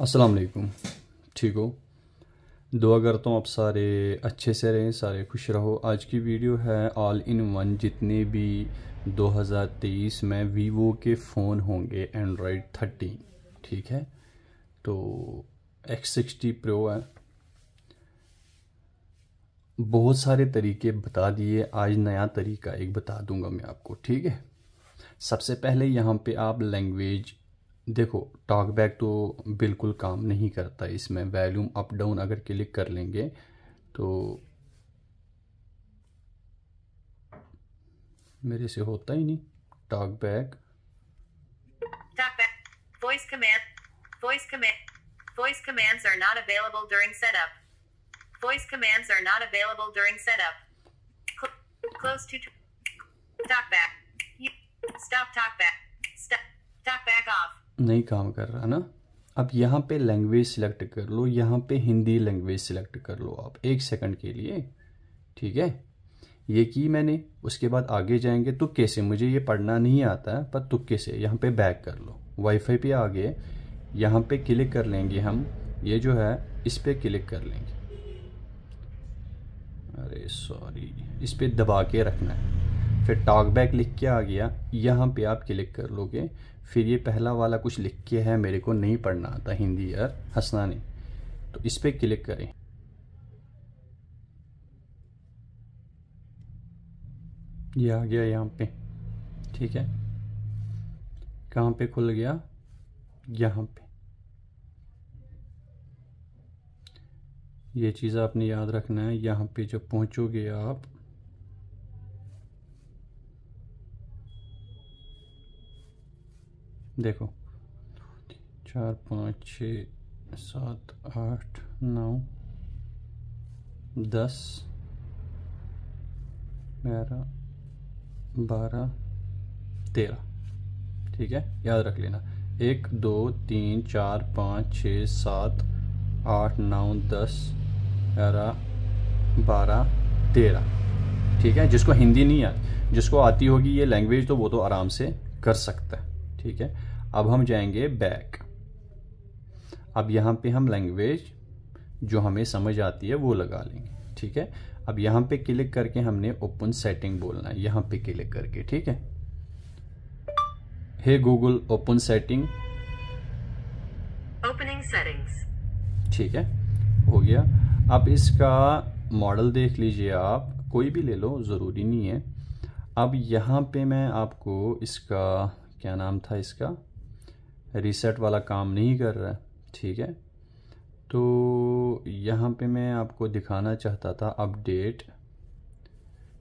अस्सलाम वालेकुम ठीक हो दुआ करता तो हूँ आप सारे अच्छे से रहें सारे खुश रहो आज की वीडियो है ऑल इन वन जितने भी 2023 में वीवो के फ़ोन होंगे एंड्रॉयड 13 ठीक है तो एक्स सिक्सटी प्रो है बहुत सारे तरीके बता दिए आज नया तरीका एक बता दूंगा मैं आपको ठीक है सबसे पहले यहाँ पे आप लैंग्वेज देखो टॉक टॉकबैक तो बिल्कुल काम नहीं करता इसमें वैल्यूम अप डाउन अगर क्लिक कर लेंगे तो मेरे से होता ही नहीं TalkBack voice command voice command voice commands are नहीं काम कर रहा ना अब यहाँ पे लैंग्वेज सिलेक्ट कर लो यहाँ पे हिंदी लैंग्वेज सिलेक्ट कर लो आप एक सेकंड के लिए ठीक है ये की मैंने उसके बाद आगे जाएंगे तुक्के तो से मुझे ये पढ़ना नहीं आता पर तुक्के तो से यहाँ पे बैक कर लो वाईफाई पे आगे यहाँ पे क्लिक कर लेंगे हम ये जो है इस पर क्लिक कर लेंगे अरे सॉरी इस पर दबा के रखना है फिर टॉकबैक लिख के आ गया यहाँ पे आप क्लिक कर लोगे फिर ये पहला वाला कुछ लिख के है मेरे को नहीं पढ़ना आता हिंदी यार हंसना नहीं तो इस पर क्लिक करें ये आ गया यहाँ पे ठीक है कहाँ पे खुल गया यहाँ पे ये चीज़ आपने याद रखना है यहाँ पे जब पहुँचोगे आप देखो चार पाँच छ सात आठ नौ दस ग्यारह बारह तेरह ठीक है याद रख लेना एक दो तीन चार पाँच छ सात आठ नौ दस ग्यारह बारह तेरह ठीक है जिसको हिंदी नहीं आती जिसको आती होगी ये लैंग्वेज तो वो तो आराम से कर सकता है ठीक है अब हम जाएंगे बैक अब यहाँ पे हम लैंग्वेज जो हमें समझ आती है वो लगा लेंगे ठीक है अब यहाँ पे क्लिक करके हमने ओपन सेटिंग बोलना है यहाँ पे क्लिक करके ठीक है hey Google open setting opening settings ठीक है हो गया अब इसका मॉडल देख लीजिए आप कोई भी ले लो ज़रूरी नहीं है अब यहाँ पे मैं आपको इसका क्या नाम था इसका रीसेट वाला काम नहीं कर रहा है ठीक है तो यहाँ पे मैं आपको दिखाना चाहता था अपडेट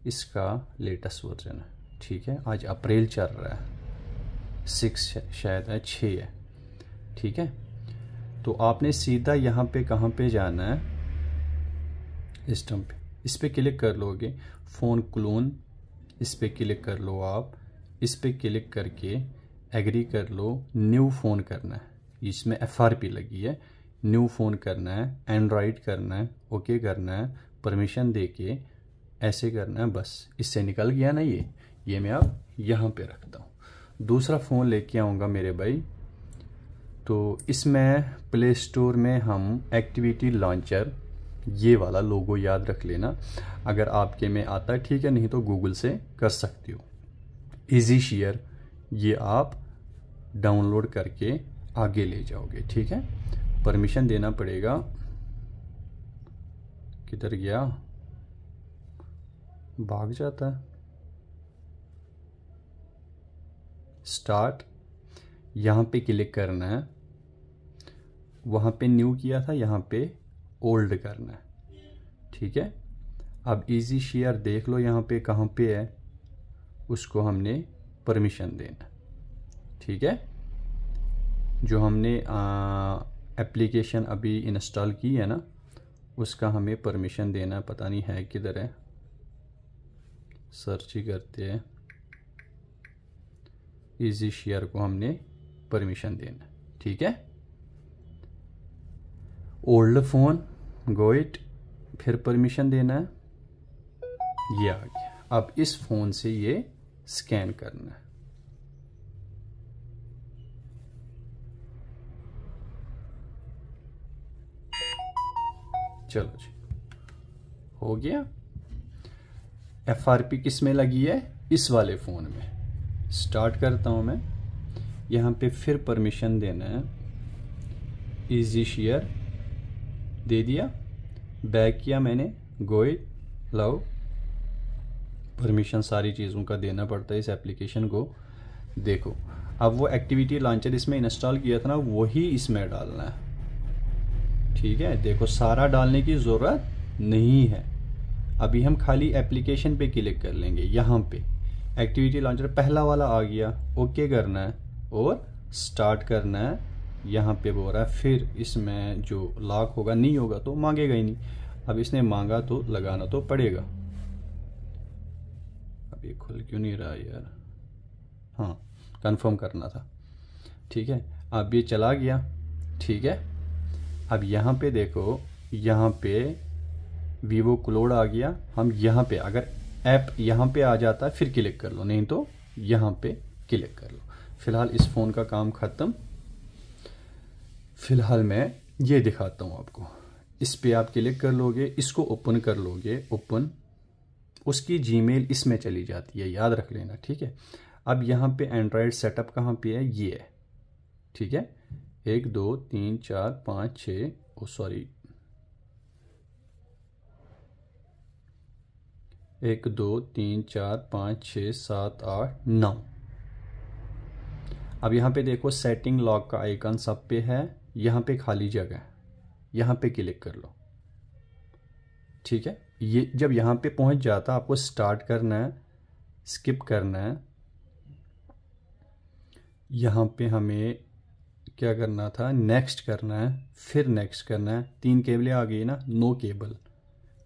इसका लेटेस्ट वर्जन है ठीक है आज अप्रैल चल रहा है सिक्स शायद है छः है ठीक है तो आपने सीधा यहाँ पे कहाँ पे जाना है सिस्टम पे इस पर क्लिक कर लोगे फ़ोन क्लोन इस पर क्लिक कर लो आप इस पर क्लिक करके एग्री कर लो न्यू फ़ोन करना है इसमें एफ लगी है न्यू फ़ोन करना है एंड्राइड करना है ओके करना है परमिशन दे के ऐसे करना है बस इससे निकल गया ना ये ये मैं अब यहाँ पे रखता हूँ दूसरा फ़ोन लेके आऊँगा मेरे भाई तो इसमें प्ले स्टोर में हम एक्टिविटी लॉन्चर ये वाला लोगो याद रख लेना अगर आपके में आता है ठीक है नहीं तो गूगल से कर सकते हो इजी शेयर ये आप डाउनलोड करके आगे ले जाओगे ठीक है परमिशन देना पड़ेगा किधर गया भाग जाता है स्टार्ट यहाँ पे क्लिक करना है वहाँ पे न्यू किया था यहाँ पे ओल्ड करना है ठीक है अब इजी शेयर देख लो यहाँ पे कहाँ पे है उसको हमने परमिशन देना ठीक है जो हमने एप्लीकेशन अभी इंस्टॉल की है ना उसका हमें परमिशन देना पता नहीं है किधर है सर्च ही करते हैं इजी शेयर को हमने परमिशन देना ठीक है ओल्ड फ़ोन गोइट फिर परमिशन देना है ये आ गया अब इस फ़ोन से ये स्कैन करना है चलो जी हो गया एफ आर पी किस में लगी है इस वाले फ़ोन में स्टार्ट करता हूँ मैं यहाँ पे फिर परमिशन देना है इजी शेयर दे दिया बैक किया मैंने गोए लव परमिशन सारी चीज़ों का देना पड़ता है इस एप्लीकेशन को देखो अब वो एक्टिविटी लॉन्चर इसमें इंस्टॉल किया था ना वही इसमें डालना है ठीक है देखो सारा डालने की ज़रूरत नहीं है अभी हम खाली एप्लीकेशन पे क्लिक कर लेंगे यहाँ पे एक्टिविटी लॉन्चर पहला वाला आ गया ओके करना है और स्टार्ट करना है यहाँ पे बोल रहा है फिर इसमें जो लॉक होगा नहीं होगा तो मांगेगा ही नहीं अब इसने मांगा तो लगाना तो पड़ेगा अब ये खुल क्यों नहीं रहा यार हाँ कंफर्म करना था ठीक है अब ये चला गया ठीक है अब यहाँ पे देखो यहाँ पे वीवो क्लोड आ गया हम यहाँ पे अगर ऐप यहाँ पे आ जाता है फिर क्लिक कर लो नहीं तो यहाँ पे क्लिक कर लो फिलहाल इस फ़ोन का काम ख़त्म फिलहाल मैं ये दिखाता हूँ आपको इस पे आप क्लिक कर लोगे इसको ओपन कर लोगे ओपन उसकी मेल इसमें चली जाती है याद रख लेना ठीक है अब यहाँ पे एंड्रॉयड सेटअप कहाँ पे है ये है ठीक है एक दो तीन चार पाँच छ ओ सॉरी एक दो तीन चार पाँच छ सात आठ नौ अब यहाँ पे देखो सेटिंग लॉक का आइकन सब पे है यहाँ पे खाली जगह है यहाँ पे क्लिक कर लो ठीक है ये जब यहाँ पे पहुँच जाता आपको स्टार्ट करना है स्किप करना है यहाँ पे हमें क्या करना था नेक्स्ट करना है फिर नेक्स्ट करना है तीन केबलें आ गई ना नो केबल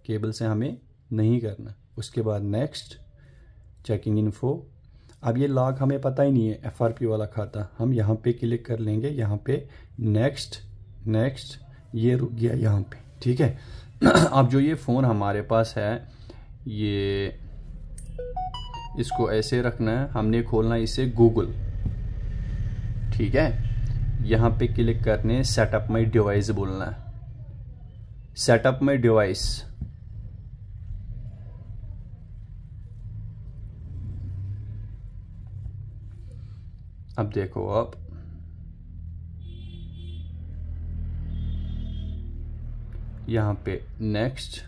केबल से हमें नहीं करना उसके बाद नेक्स्ट चेकिंग इन्फो अब ये लॉक हमें पता ही नहीं है एफ वाला खाता हम यहाँ पे क्लिक कर लेंगे यहाँ पे नेक्स्ट नेक्स्ट ये रुक गया यहाँ पे ठीक है अब जो ये फ़ोन हमारे पास है ये इसको ऐसे रखना है हमने खोलना इसे गूगल ठीक है यहाँ पे क्लिक करने सेटअप माई डिवाइस बोलना है सेटअप माई डिवाइस अब देखो आप यहाँ पे नेक्स्ट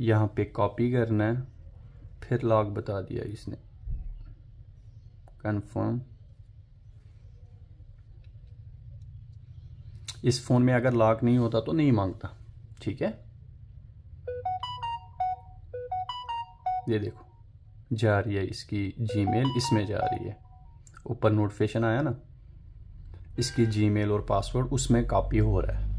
यहाँ पे कॉपी करना है फिर लॉग बता दिया इसने कंफर्म इस फ़ोन में अगर लॉक नहीं होता तो नहीं मांगता ठीक है ये देखो जा रही है इसकी जीमेल इसमें जा रही है ऊपर नोटिफिकेशन आया ना इसकी जीमेल और पासवर्ड उसमें कापी हो रहा है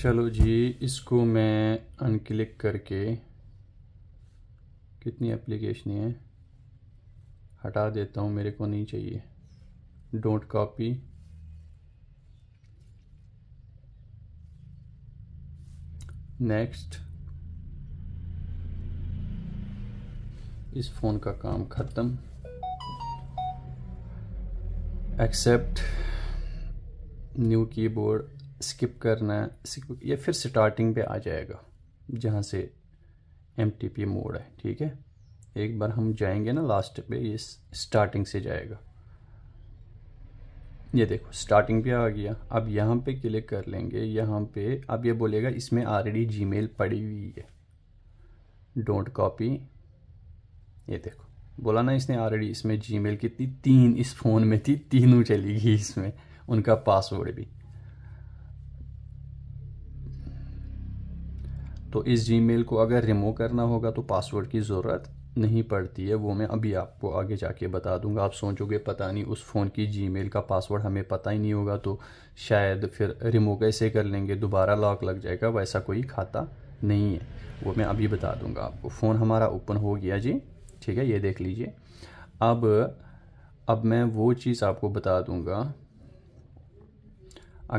चलो जी इसको मैं अनक्लिक करके कितनी एप्लीकेशन है हटा देता हूँ मेरे को नहीं चाहिए डोंट कॉपी नेक्स्ट इस फ़ोन का काम ख़त्म एक्सेप्ट न्यू कीबोर्ड स्किप करना स्किप ये फिर स्टार्टिंग पे आ जाएगा जहाँ से एम टी पी मोड है ठीक है एक बार हम जाएंगे ना लास्ट पे ये स्टार्टिंग से जाएगा ये देखो स्टार्टिंग पे आ गया अब यहाँ पे क्लिक कर लेंगे यहाँ पे अब ये बोलेगा इसमें ऑलरेडी जीमेल पड़ी हुई है डोंट कॉपी ये देखो बोला ना इसने ऑलरेडी इसमें जीमेल थी तीन इस फ़ोन में थी तीनों चली गई इसमें उनका पासवर्ड भी तो इस जी को अगर रिमूव करना होगा तो पासवर्ड की ज़रूरत नहीं पड़ती है वो मैं अभी आपको आगे जाके बता दूंगा आप सोचोगे पता नहीं उस फ़ोन की जी का पासवर्ड हमें पता ही नहीं होगा तो शायद फिर रिमूव कैसे कर लेंगे दोबारा लॉक लग जाएगा वैसा कोई खाता नहीं है वो मैं अभी बता दूंगा आपको फ़ोन हमारा ओपन हो गया जी ठीक है ये देख लीजिए अब अब मैं वो चीज़ आपको बता दूँगा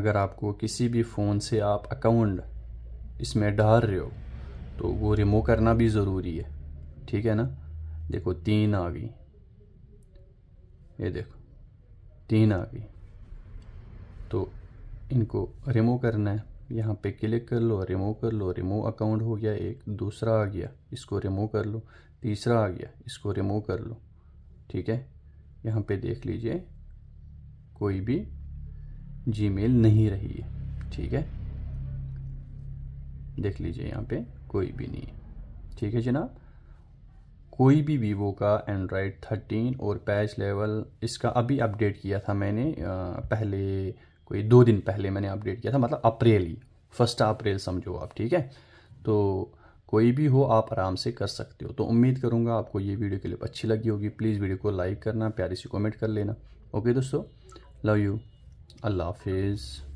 अगर आपको किसी भी फ़ोन से आप अकाउंट इसमें डाल रहे हो तो वो रिमूव करना भी ज़रूरी है ठीक है ना देखो तीन आ गई ये देखो तीन आ गई तो इनको रिमूव करना है यहाँ पे क्लिक कर लो रिमूव कर लो रिमूव अकाउंट हो गया एक दूसरा आ गया इसको रिमूव कर लो तीसरा आ गया इसको रिमूव कर लो ठीक है यहाँ पे देख लीजिए कोई भी जीमेल नहीं रही है ठीक है देख लीजिए यहाँ पे कोई भी नहीं ठीक है जनाब कोई भी वीवो का एंड्रॉयड 13 और पैच लेवल इसका अभी अपडेट किया था मैंने पहले कोई दो दिन पहले मैंने अपडेट किया था मतलब अप्रैल ही फर्स्ट अप्रैल समझो आप ठीक है तो कोई भी हो आप आराम से कर सकते हो तो उम्मीद करूँगा आपको ये वीडियो क्लिप अच्छी लगी होगी प्लीज़ वीडियो को लाइक करना प्यारी से कॉमेंट कर लेना ओके दोस्तों लव यू अल्लाह हाफिज़